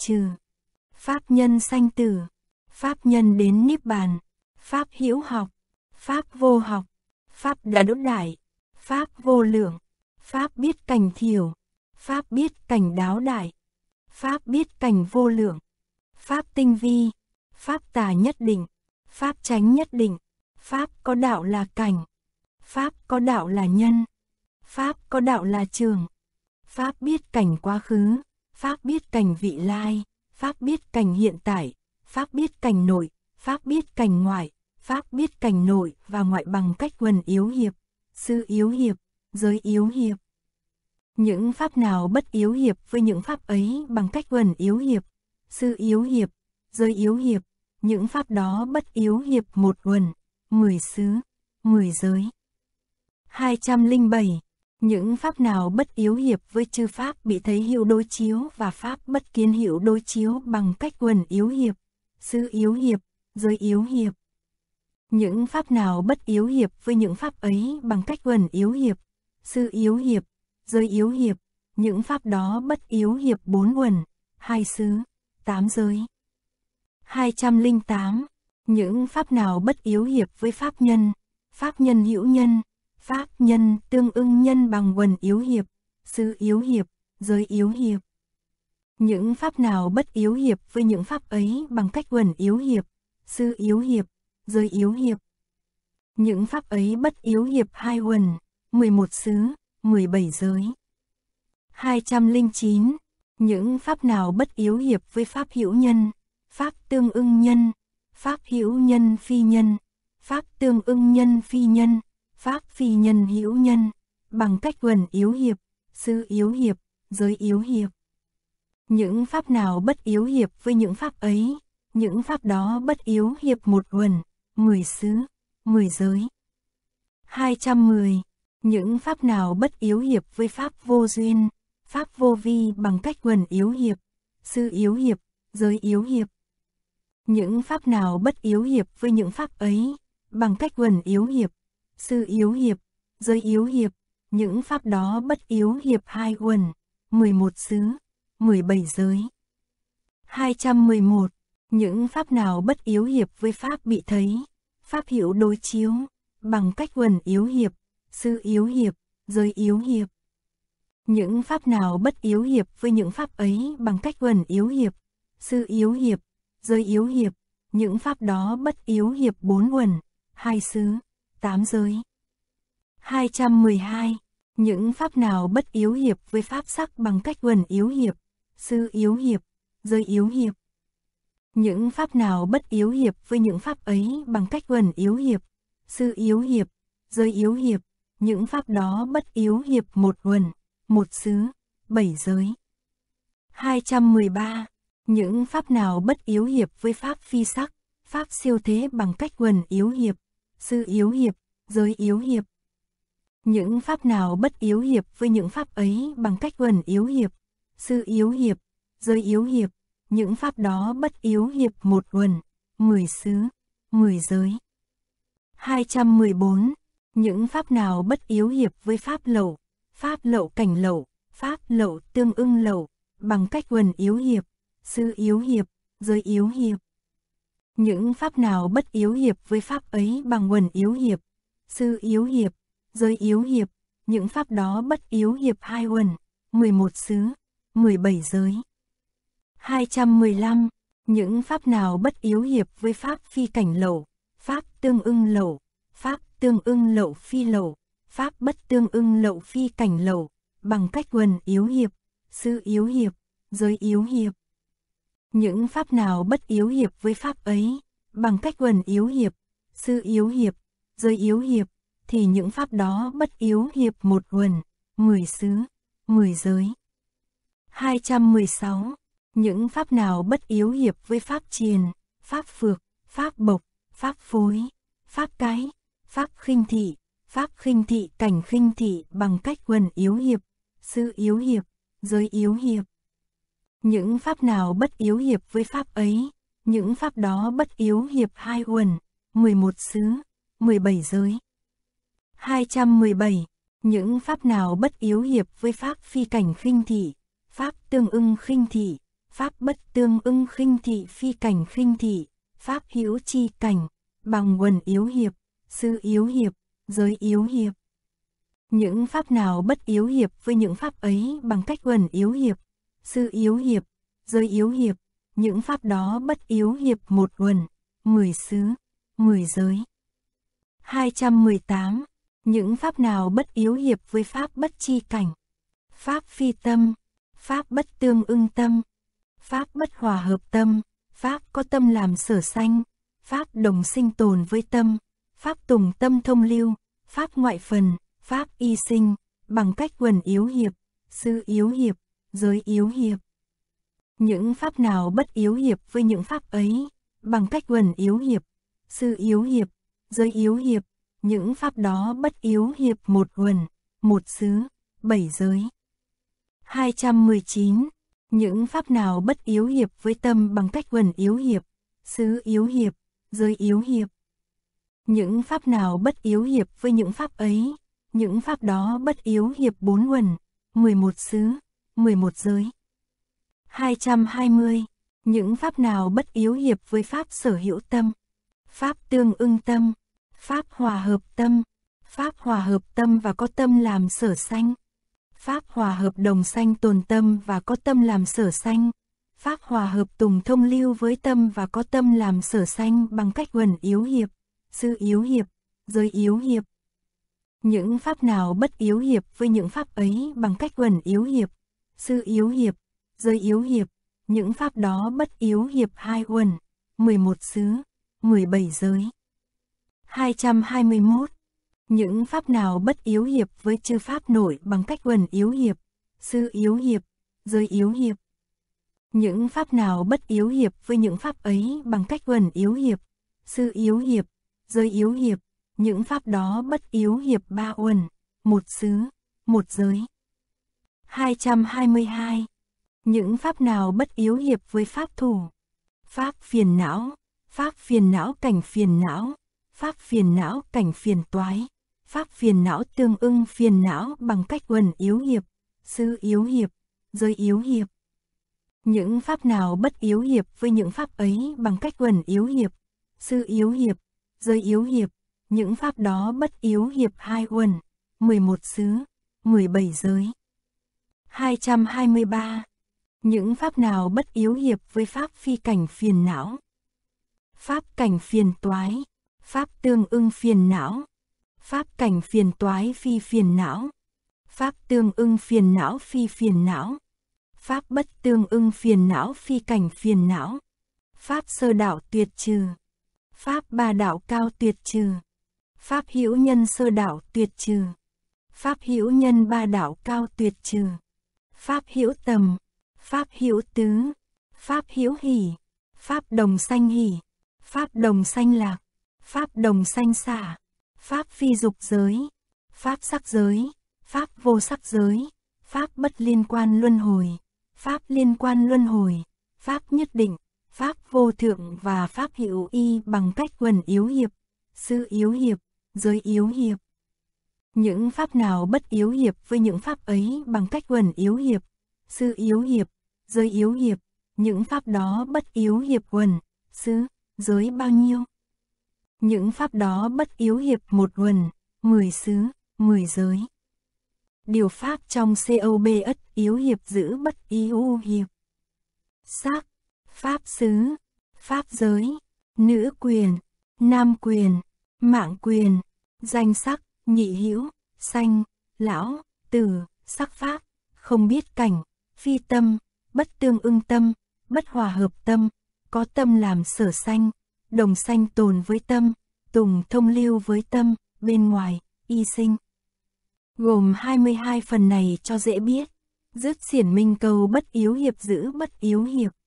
trừ. Pháp nhân sanh tử, pháp nhân đến niết bàn, pháp hữu học, pháp vô học, pháp đã đốt đại, pháp vô lượng, pháp biết cảnh thiểu, pháp biết cảnh đáo đại, pháp biết cảnh vô lượng, pháp tinh vi, pháp tà nhất định, pháp tránh nhất định, pháp có đạo là cảnh, pháp có đạo là nhân, pháp có đạo là trường, pháp biết cảnh quá khứ, Pháp biết cảnh vị lai, Pháp biết cảnh hiện tại, Pháp biết cảnh nội, Pháp biết cảnh ngoại, Pháp biết cảnh nội và ngoại bằng cách quần yếu hiệp, sư yếu hiệp, giới yếu hiệp. Những Pháp nào bất yếu hiệp với những Pháp ấy bằng cách quần yếu hiệp, sư yếu hiệp, giới yếu hiệp, những Pháp đó bất yếu hiệp một quần, mười xứ, mười giới. 207 những pháp nào bất yếu hiệp với chư pháp bị thấy hiệu đối chiếu và pháp bất kiến hiệu đối chiếu bằng cách quần yếu hiệp, sư yếu hiệp, giới yếu hiệp. Những pháp nào bất yếu hiệp với những pháp ấy bằng cách quần yếu hiệp, sư yếu hiệp, giới yếu hiệp, những pháp đó bất yếu hiệp bốn quần, hai xứ, tám giới. 208. Những pháp nào bất yếu hiệp với pháp nhân, pháp nhân hữu nhân, Pháp nhân tương ưng nhân bằng quần yếu hiệp, sư yếu hiệp, giới yếu hiệp. Những pháp nào bất yếu hiệp với những pháp ấy bằng cách quần yếu hiệp, sư yếu hiệp, giới yếu hiệp. Những pháp ấy bất yếu hiệp hai quần, 11 xứ, 17 giới. 209. Những pháp nào bất yếu hiệp với pháp hữu nhân, pháp tương ưng nhân, pháp hữu nhân phi nhân, pháp tương ưng nhân phi nhân, Pháp phi nhân hữu nhân, bằng cách quần yếu hiệp, sư yếu hiệp, giới yếu hiệp. Những pháp nào bất yếu hiệp với những pháp ấy, những pháp đó bất yếu hiệp một quần, mười xứ, mười giới. 210. Những pháp nào bất yếu hiệp với pháp vô duyên, pháp vô vi bằng cách quần yếu hiệp, sư yếu hiệp, giới yếu hiệp. Những pháp nào bất yếu hiệp với những pháp ấy, bằng cách quần yếu hiệp, sư yếu hiệp, giới yếu hiệp, những pháp đó bất yếu hiệp hai quần, 11 xứ, 17 giới. 211. Những pháp nào bất yếu hiệp với pháp bị thấy, pháp hiệu đối chiếu, bằng cách quần yếu hiệp, sư yếu hiệp, giới yếu hiệp. Những pháp nào bất yếu hiệp với những pháp ấy bằng cách quần yếu hiệp, sư yếu hiệp, giới yếu hiệp, những pháp đó bất yếu hiệp bốn quần, hai xứ. Tám giới 212. Những pháp nào bất yếu hiệp với pháp sắc bằng cách quần yếu hiệp, sư yếu hiệp, giới yếu hiệp. Những pháp nào bất yếu hiệp với những pháp ấy bằng cách quần yếu hiệp, sư yếu hiệp, giới yếu hiệp, những pháp đó bất yếu hiệp một quần, một xứ, bảy giới. 213. Những pháp nào bất yếu hiệp với pháp phi sắc, pháp siêu thế bằng cách quần yếu hiệp, sư yếu hiệp, giới yếu hiệp. Những pháp nào bất yếu hiệp với những pháp ấy bằng cách quần yếu hiệp, sư yếu hiệp, giới yếu hiệp, những pháp đó bất yếu hiệp một quần, mười xứ, mười giới. 214. Những pháp nào bất yếu hiệp với pháp lậu, pháp lậu cảnh lậu, pháp lậu tương ưng lậu, bằng cách quần yếu hiệp, sư yếu hiệp, giới yếu hiệp. Những pháp nào bất yếu hiệp với pháp ấy bằng quần yếu hiệp, sư yếu hiệp, giới yếu hiệp, những pháp đó bất yếu hiệp hai quần, 11 xứ, 17 giới. 215. Những pháp nào bất yếu hiệp với pháp phi cảnh lậu, pháp tương ưng lậu, pháp tương ưng lậu phi lậu, pháp bất tương ưng lậu phi cảnh lậu, bằng cách quần yếu hiệp, sư yếu hiệp, giới yếu hiệp. Những pháp nào bất yếu hiệp với pháp ấy, bằng cách quần yếu hiệp, sư yếu hiệp, giới yếu hiệp, thì những pháp đó bất yếu hiệp một quần, mười xứ, mười giới. 216. Những pháp nào bất yếu hiệp với pháp triền, pháp phược, pháp bộc, pháp phối, pháp cái, pháp khinh thị, pháp khinh thị cảnh khinh thị bằng cách quần yếu hiệp, sư yếu hiệp, giới yếu hiệp. Những pháp nào bất yếu hiệp với pháp ấy, những pháp đó bất yếu hiệp hai uẩn, 11 xứ, 17 giới. 217. Những pháp nào bất yếu hiệp với pháp phi cảnh khinh thị, pháp tương ưng khinh thị, pháp bất tương ưng khinh thị phi cảnh khinh thị, pháp hữu chi cảnh, bằng quần yếu hiệp, sư yếu hiệp, giới yếu hiệp. Những pháp nào bất yếu hiệp với những pháp ấy bằng cách quần yếu hiệp, sư yếu hiệp, giới yếu hiệp, những pháp đó bất yếu hiệp một quần mười xứ, mười giới. 218. Những pháp nào bất yếu hiệp với pháp bất chi cảnh? Pháp phi tâm, pháp bất tương ưng tâm, pháp bất hòa hợp tâm, pháp có tâm làm sở sanh, pháp đồng sinh tồn với tâm, pháp tùng tâm thông lưu, pháp ngoại phần, pháp y sinh, bằng cách quần yếu hiệp, sư yếu hiệp, giới yếu hiệp. Những pháp nào bất yếu hiệp với những pháp ấy, bằng cách quần yếu hiệp, sư yếu hiệp, giới yếu hiệp, những pháp đó bất yếu hiệp một quần, một xứ, bảy giới. 219. Những pháp nào bất yếu hiệp với tâm bằng cách quần yếu hiệp, xứ yếu hiệp, giới yếu hiệp. Những pháp nào bất yếu hiệp với những pháp ấy, những pháp đó bất yếu hiệp bốn quần, 11 xứ, 11 giới. 220. Những pháp nào bất yếu hiệp với pháp sở hữu tâm, pháp tương ưng tâm, pháp hòa hợp tâm, pháp hòa hợp tâm và có tâm làm sở sanh, pháp hòa hợp đồng sanh tồn tâm và có tâm làm sở sanh, pháp hòa hợp tùng thông lưu với tâm và có tâm làm sở sanh bằng cách quần yếu hiệp, sư yếu hiệp, giới yếu hiệp. Những pháp nào bất yếu hiệp với những pháp ấy bằng cách quần yếu hiệp, sư yếu hiệp, giới yếu hiệp, những pháp đó bất yếu hiệp hai quần, 11 xứ, 17 giới. 221. Những pháp nào bất yếu hiệp với chư pháp nổi bằng cách quần yếu hiệp, sư yếu hiệp, giới yếu hiệp. Những pháp nào bất yếu hiệp với những pháp ấy bằng cách quần yếu hiệp, sư yếu hiệp, giới yếu hiệp, những pháp đó bất yếu hiệp ba quần một xứ, một giới. 222. Những pháp nào bất yếu hiệp với pháp thủ? Pháp phiền não, pháp phiền não cảnh phiền não, pháp phiền não cảnh phiền toái, pháp phiền não tương ưng phiền não bằng cách quần yếu hiệp, sư yếu hiệp, giới yếu hiệp. Những pháp nào bất yếu hiệp với những pháp ấy bằng cách quần yếu hiệp, sư yếu hiệp, giới yếu hiệp, những pháp đó bất yếu hiệp hai quần, 11 xứ, 17 giới. 223. Những pháp nào bất yếu hiệp với pháp phi cảnh phiền não? Pháp cảnh phiền toái, pháp tương ưng phiền não, pháp cảnh phiền toái phi phiền não, pháp tương ưng phiền não phi phiền não, pháp bất tương ưng phiền não phi cảnh phiền não, pháp sơ đạo tuyệt trừ, pháp ba đạo cao tuyệt trừ, pháp hữu nhân sơ đạo tuyệt trừ, pháp hữu nhân ba đạo cao tuyệt trừ. Pháp hữu tầm, Pháp hữu tứ, Pháp hữu hỷ, Pháp đồng sanh hỷ, Pháp đồng sanh lạc, Pháp đồng sanh xả, Pháp phi dục giới, Pháp sắc giới, Pháp vô sắc giới, Pháp bất liên quan luân hồi, Pháp liên quan luân hồi, Pháp nhất định, Pháp vô thượng và Pháp hiệu y bằng cách quần yếu hiệp, sự yếu hiệp, giới yếu hiệp. Những pháp nào bất yếu hiệp với những pháp ấy bằng cách quần yếu hiệp, sư yếu hiệp, giới yếu hiệp, những pháp đó bất yếu hiệp quần, sư, giới bao nhiêu? Những pháp đó bất yếu hiệp một quần, mười xứ, mười giới. Điều pháp trong COB ất yếu hiệp giữ bất yếu hiệp. Sắc, pháp xứ, pháp giới, nữ quyền, nam quyền, mạng quyền, danh sắc, nhị hữu xanh lão, từ sắc pháp, không biết cảnh, phi tâm, bất tương ưng tâm, bất hòa hợp tâm, có tâm làm sở xanh đồng xanh tồn với tâm, tùng thông lưu với tâm, bên ngoài, y sinh. Gồm 22 phần này cho dễ biết, dứt xiển minh câu bất yếu hiệp giữ bất yếu hiệp.